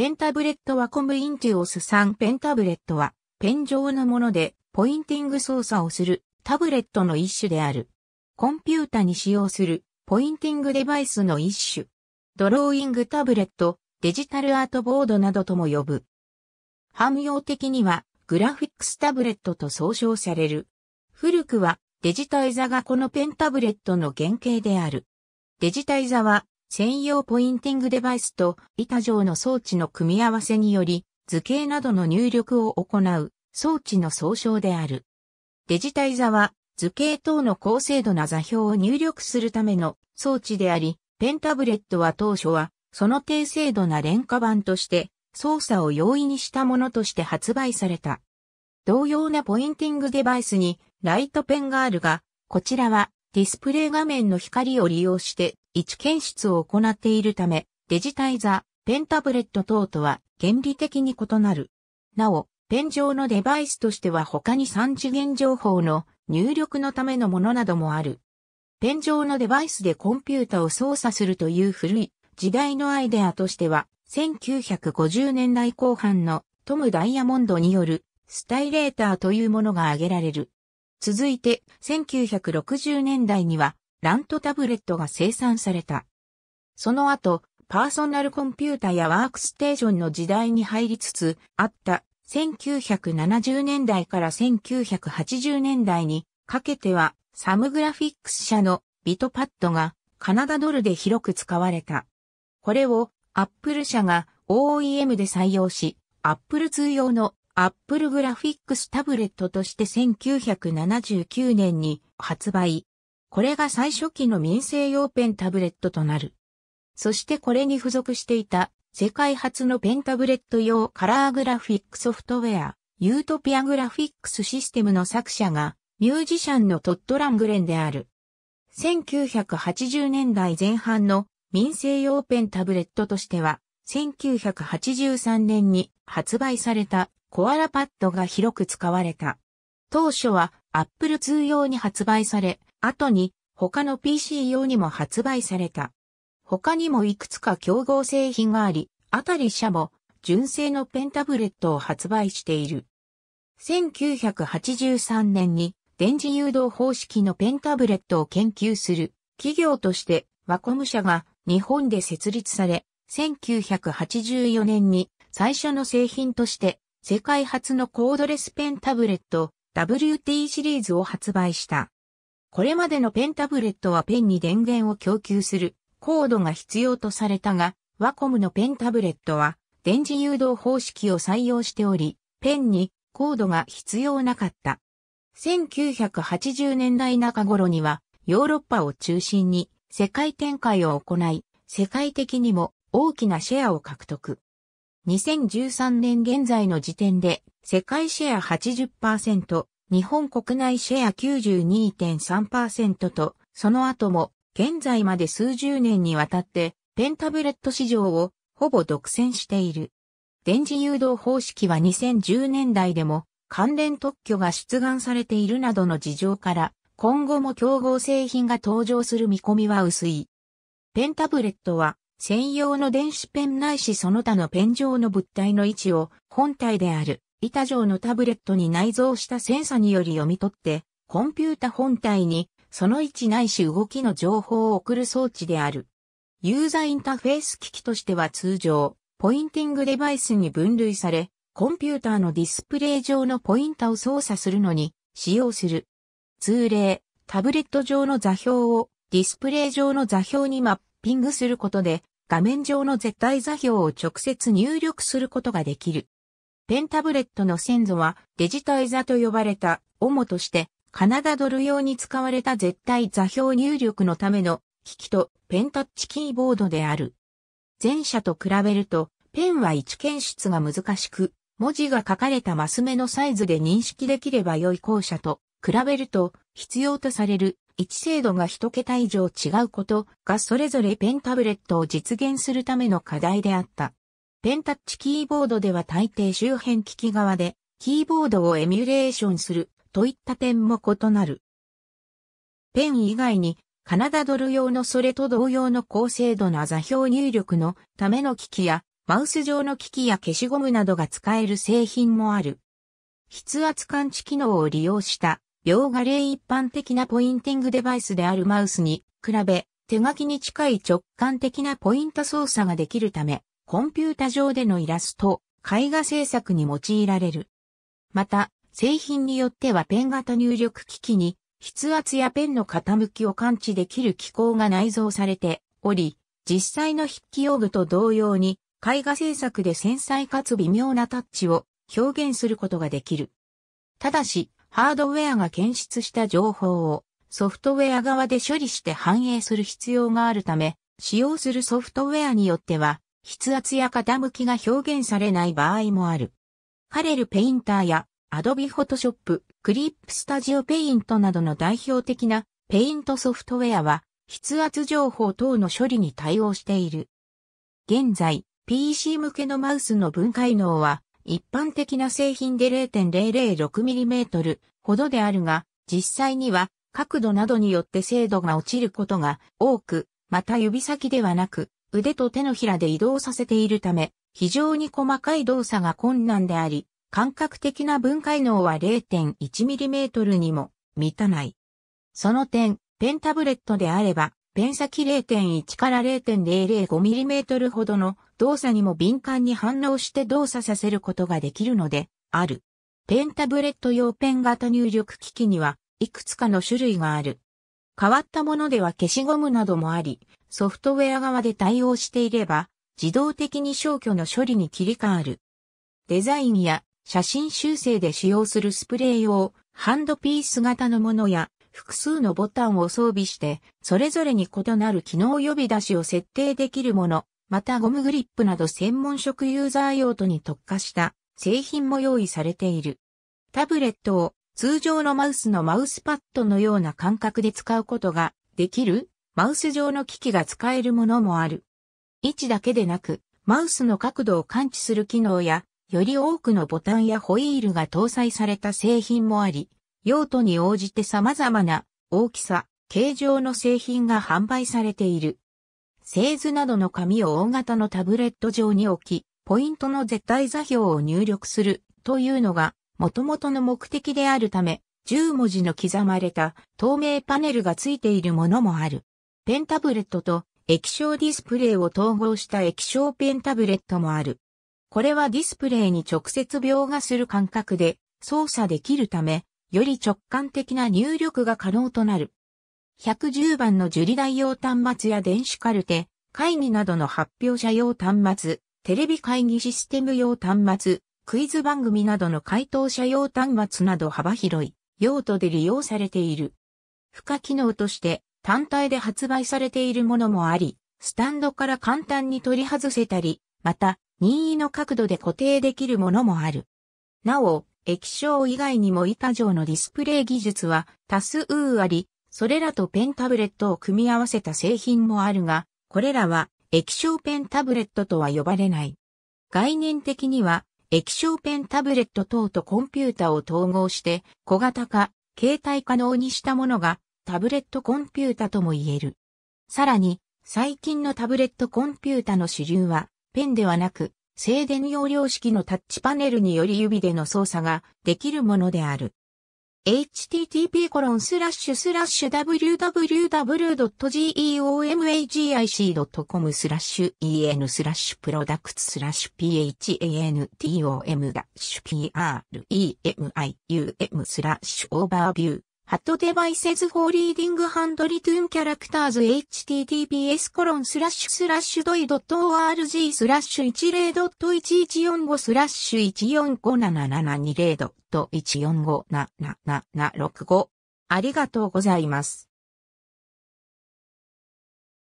ペンタブレットはコムインティオス3ペンタブレットはペン状のものでポインティング操作をするタブレットの一種である。コンピュータに使用するポインティングデバイスの一種。ドローイングタブレット、デジタルアートボードなどとも呼ぶ。汎用的にはグラフィックスタブレットと総称される。古くはデジタイザがこのペンタブレットの原型である。デジタイザは専用ポインティングデバイスと板状の装置の組み合わせにより図形などの入力を行う装置の総称である。デジタイザは図形等の高精度な座標を入力するための装置であり、ペンタブレットは当初はその低精度な廉価版として操作を容易にしたものとして発売された。同様なポインティングデバイスにライトペンがあるが、こちらはディスプレイ画面の光を利用して位置検出を行っているため、デジタイザ、ペンタブレット等とは原理的に異なる。なお、ペン上のデバイスとしては他に3次元情報の入力のためのものなどもある。ペン上のデバイスでコンピュータを操作するという古い時代のアイデアとしては、1950年代後半のトム・ダイヤモンドによるスタイレーターというものが挙げられる。続いて、1960年代にはラントタブレットが生産された。その後、パーソナルコンピュータやワークステーションの時代に入りつつあった1970年代から1980年代にかけてはサムグラフィックス社のビトパッドがカナダドルで広く使われた。これをアップル社が OEM で採用し、アップル通用のアップルグラフィックスタブレットとして1979年に発売、これが最初期の民生用ペンタブレットとなる。そしてこれに付属していた世界初のペンタブレット用カラーグラフィックソフトウェア、ユートピアグラフィックスシステムの作者がミュージシャンのトットラングレンである。1980年代前半の民生用ペンタブレットとしては、1983年に発売されたコアラパッドが広く使われた。当初はアップル通用に発売され、後に他の PC 用にも発売された。他にもいくつか競合製品があり、あたり社も純正のペンタブレットを発売している。1983年に電磁誘導方式のペンタブレットを研究する企業としてワコム社が日本で設立され、1984年に最初の製品として世界初のコードレスペンタブレット WT シリーズを発売した。これまでのペンタブレットはペンに電源を供給するコードが必要とされたが、ワコムのペンタブレットは電磁誘導方式を採用しており、ペンにコードが必要なかった。1980年代中頃にはヨーロッパを中心に世界展開を行い、世界的にも大きなシェアを獲得。2013年現在の時点で世界シェア80%、日本国内シェア92.3%と、その後も、現在まで数十年にわたって、ペンタブレット市場をほぼ独占している。電磁誘導方式は2010年代でも関連特許が出願されているなどの事情から、今後も競合製品が登場する見込みは薄い。ペンタブレットは、専用の電子ペンないしその他のペン状の物体の位置を本体である板状のタブレットに内蔵したセンサにより読み取って、コンピュータ本体にその位置ないし動きの情報を送る装置である。ユーザーインターフェース機器としては通常、ポインティングデバイスに分類され、コンピューターのディスプレイ上のポインタを操作するのに使用する。通例、タブレット上の座標をディスプレイ上の座標にマッピングすることで、画面上の絶対座標を直接入力することができる。ペンタブレットの先祖はデジタイザと呼ばれた主としてカナダドル用に使われた絶対座標入力のための機器とペンタッチキーボードである。前者と比べるとペンは位置検出が難しく文字が書かれたマス目のサイズで認識できれば良い後者と比べると必要とされる位置精度が一桁以上違うことがそれぞれペンタブレットを実現するための課題であった。ペンタッチキーボードでは大抵周辺機器側で、キーボードをエミュレーションするといった点も異なる。ペン以外に、カナダドル用のそれと同様の高精度な座標入力のための機器や、マウス上の機器や消しゴムなどが使える製品もある。筆圧感知機能を利用した描画例一般的なポインティングデバイスであるマウスに比べ手書きに近い直感的なポイント操作ができるためコンピュータ上でのイラスト、絵画制作に用いられる。また、製品によってはペン型入力機器に筆圧やペンの傾きを感知できる機構が内蔵されており、実際の筆記用具と同様に絵画制作で繊細かつ微妙なタッチを表現することができる。ただし、ハードウェアが検出した情報をソフトウェア側で処理して反映する必要があるため、使用するソフトウェアによっては筆圧や傾きが表現されない場合もある。カレルペインターやアドビフォトショップ、クリップスタジオペイントなどの代表的なペイントソフトウェアは筆圧情報等の処理に対応している。現在、PC 向けのマウスの分解能は一般的な製品で 0.006mm ほどであるが、実際には角度などによって精度が落ちることが多く、また指先ではなく腕と手のひらで移動させているため、非常に細かい動作が困難であり、感覚的な分解能は 0.1mm にも満たない。その点、ペンタブレットであれば、ペン先0.1から 0.005mm ほどの動作にも敏感に反応して動作させることができるので、ある。ペンタブレット用ペン型入力機器には、いくつかの種類がある。変わったものでは消しゴムなどもあり、ソフトウェア側で対応していれば、自動的に消去の処理に切り替わる。デザインや写真修正で使用するスプレー用、ハンドピース型のものや、複数のボタンを装備して、それぞれに異なる機能呼び出しを設定できるもの、またゴムグリップなど専門職ユーザー用途に特化した製品も用意されている。タブレットを通常のマウスのマウスパッドのような感覚で使うことができるマウス上の機器が使えるものもある。位置だけでなく、マウスの角度を感知する機能や、より多くのボタンやホイールが搭載された製品もあり、用途に応じて様々な大きさ、形状の製品が販売されている。製図などの紙を大型のタブレット上に置き、ポイントの絶対座標を入力するというのが元々の目的であるため、10文字の刻まれた透明パネルがついているものもある。ペンタブレットと液晶ディスプレイを統合した液晶ペンタブレットもある。これはディスプレイに直接描画する感覚で操作できるため、より直感的な入力が可能となる。110番の受理代用端末や電子カルテ、会議などの発表者用端末、テレビ会議システム用端末、クイズ番組などの回答者用端末など幅広い用途で利用されている。付加機能として単体で発売されているものもあり、スタンドから簡単に取り外せたり、また、任意の角度で固定できるものもある。なお、液晶以外にも板状のディスプレイ技術は多数あり、それらとペンタブレットを組み合わせた製品もあるが、これらは液晶ペンタブレットとは呼ばれない。概念的には液晶ペンタブレット等とコンピュータを統合して小型化、携帯可能にしたものがタブレットコンピュータとも言える。さらに、最近のタブレットコンピュータの主流は、ペンではなく、静電容量式のタッチパネルにより指での操作ができるものである。http://www.geomagic.com スラッシュ en スラッシュプロダクツスラッシュ phantom-premium スラッシュオーバービューハットデバイセズフォーリーディングハンドリトゥンキャラクターズ https コロンスラッシュスラッシュドイドット org スラッシュ10.1145スラッシュ145720.1457765ありがとうございます。